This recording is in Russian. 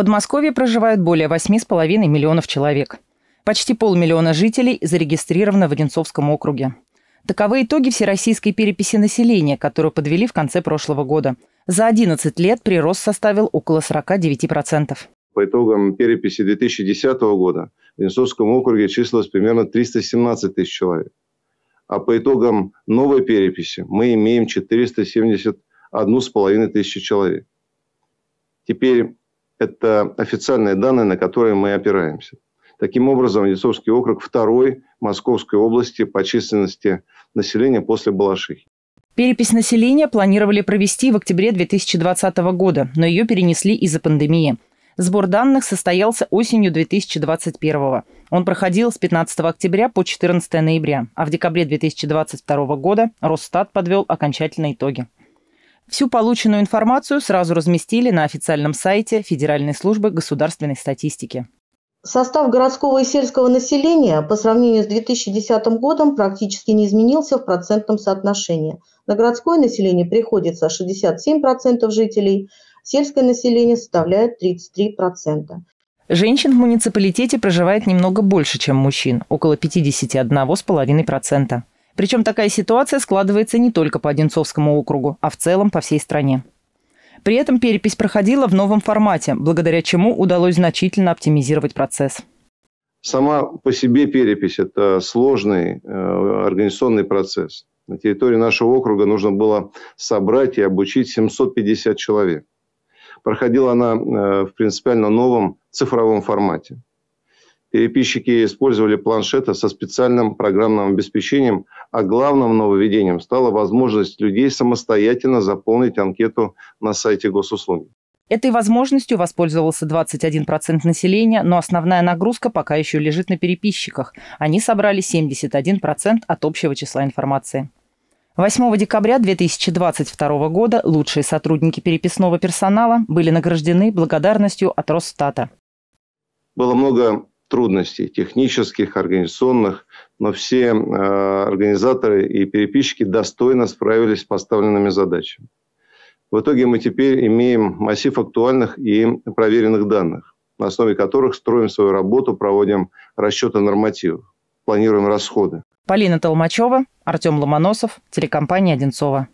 Подмосковье проживает более 8,5 миллионов человек. Почти полмиллиона жителей зарегистрировано в Одинцовском округе. Таковы итоги всероссийской переписи населения, которую подвели в конце прошлого года. За 11 лет прирост составил около 49%. По итогам переписи 2010 года в Венцовском округе числилось примерно 317 тысяч человек. А по итогам новой переписи мы имеем 471,5 тысячи человек. Теперь это официальные данные, на которые мы опираемся. Таким образом, Одинцовский округ второй Московской области по численности населения после Балашихи. Перепись населения планировали провести в октябре 2020 года, но ее перенесли из-за пандемии. Сбор данных состоялся осенью 2021 Он проходил с 15 октября по 14 ноября, а в декабре 2022 года Росстат подвел окончательные итоги. Всю полученную информацию сразу разместили на официальном сайте Федеральной службы государственной статистики. Состав городского и сельского населения по сравнению с 2010 годом практически не изменился в процентном соотношении. На городское население приходится 67% жителей, сельское население составляет 33%. Женщин в муниципалитете проживает немного больше, чем мужчин, около 51,5%. Причем такая ситуация складывается не только по Одинцовскому округу, а в целом по всей стране. При этом перепись проходила в новом формате, благодаря чему удалось значительно оптимизировать процесс. Сама по себе перепись – это сложный э, организационный процесс. На территории нашего округа нужно было собрать и обучить 750 человек. Проходила она э, в принципиально новом цифровом формате переписчики использовали планшеты со специальным программным обеспечением, а главным нововведением стала возможность людей самостоятельно заполнить анкету на сайте госуслуги. Этой возможностью воспользовался 21% населения, но основная нагрузка пока еще лежит на переписчиках. Они собрали 71% от общего числа информации. 8 декабря 2022 года лучшие сотрудники переписного персонала были награждены благодарностью от Росстата. Было много трудностей технических, организационных, но все э, организаторы и переписчики достойно справились с поставленными задачами. В итоге мы теперь имеем массив актуальных и проверенных данных, на основе которых строим свою работу, проводим расчеты нормативов, планируем расходы. Полина Толмачева, Артем Ломоносов, телекомпания «Одинцова».